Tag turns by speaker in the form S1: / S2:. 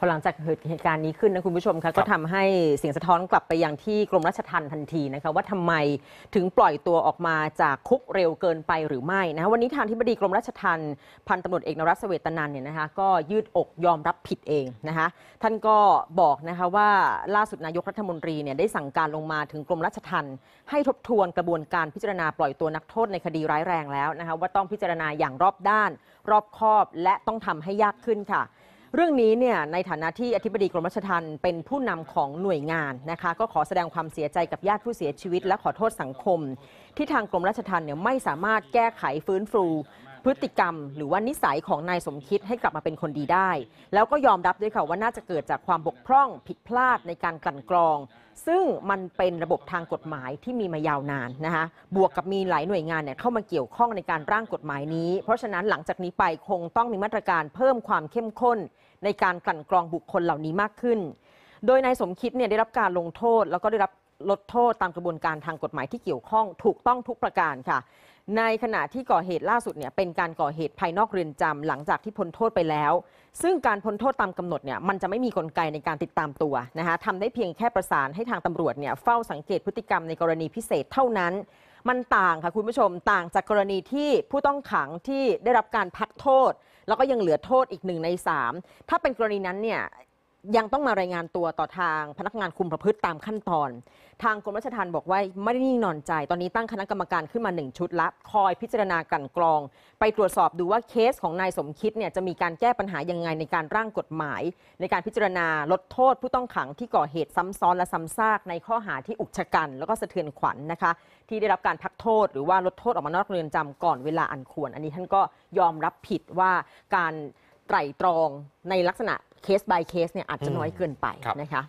S1: พอหลังจากเหตุการณ์นี้ขึ้นนะ คุณผู้ชมคะก็ทำให้เสียงสะท้อนกลับไปยังที่กรมราชทัณฑ์ทันทีนะคะว่าทำไมถึงปล่อยตัวออกมาจากคุกเร็วเกินไปหรือไม่นะวันนี้ทางที่บดีกรมราชทัณฑ์พันตำรวจเอกนรัศเวตนันเนี่ยนะคะก็ยืดอกยอมรับผิดเองนะคะท่านก็บอกนะคะว่า ล่าสุดนายกรัฐมนตรีเนี่ยได้สั่งการลงมาถึงกรมราชทัณฑ์ให้ทบทวนกระบวนการพิจารณาปล่อยตัวนักโทษในคดีร้ายแรงแล้วนะคะว่าต้องพิจารณาอย่างรอบด้านรอบคอบ และต้องทำให้ยากขึ้นค่ะเรื่องนี้เนี่ยในฐานะที่อธิบดีกรมราชทัณฑ์เป็นผู้นำของหน่วยงานนะคะก็ขอแสดงความเสียใจกับญาติผู้เสียชีวิต และขอโทษสังคม ที่ทางกรมราชทัณฑ์เนี่ยไม่สามารถแก้ไขฟื้นฟูพฤติกรรมหรือว่านิสัยของนายสมคิดให้กลับมาเป็นคนดีได้ แล้วก็ยอมรับด้วยค่ะว่าน่าจะเกิดจากความบกพร่อง ผิดพลาดในการกลั่นกรอง ซึ่งมันเป็นระบบทางกฎหมายที่มีมายาวนานนะคะบวกกับมีหลายหน่วยงานเนี่ยเข้ามาเกี่ยวข้องในการร่างกฎหมายนี้ เพราะฉะนั้นหลังจากนี้ไปคงต้องมีมาตรการเพิ่มความเข้มข้นในการกลั่นกรองบุคคลเหล่านี้มากขึ้น โดยนายสมคิดเนี่ยได้รับการลงโทษ แล้วก็ได้รับลดโทษ ตามกระบวนการทางกฎหมายที่เกี่ยวข้อง ถูกต้องทุกประการค่ะในขณะที่ก่อเหตุล่าสุดเนี่ยเป็นการก่อเหตุภายนอกเรือนจำหลังจากที่พ้นโทษไปแล้ว ซึ่งการพ้นโทษตามกำหนดเนี่ยมันจะไม่มีกลไกในการติดตามตัวนะคะทำได้เพียงแค่ประสานให้ทางตำรวจเนี่ยเฝ้าสังเกตพฤติกรรมในกรณีพิเศษเท่านั้น มันต่างค่ะคุณผู้ชมต่างจากกรณีที่ผู้ต้องขังที่ได้รับการพักโทษแล้วก็ยังเหลือโทษอีกหนึ่งใน 3 ถ้าเป็นกรณีนั้นเนี่ยยังต้องมารายงานตัวต่อทางพนักงานคุมประพฤติตามขั้นตอน ทางกรมราชทัณฑ์บอกว่า ไม่ได้นิ่งนอนใจ ตอนนี้ตั้งคณะกรรมการขึ้นมาหนึ่งชุดละ คอยพิจารณากันกรอง ไปตรวจสอบดูว่าเคสของนายสมคิดเนี่ยจะมีการแก้ปัญหายังไงในการร่างกฎหมาย ในการพิจารณาลดโทษผู้ต้องขังที่ก่อเหตุซ้ำซ้อนและซ้ำซากในข้อหาที่อุกชะกันแล้วก็สะเทือนขวัญนนะคะที่ได้รับการพักโทษ หรือว่าลดโทษออกมานอกเรือนจำก่อนเวลาอันควร อันนี้ท่านก็ยอมรับผิดว่าการไตร่ตรองในลักษณะเคส by เคสเนี่ยอาจจะน้อยเกินไปนะคะ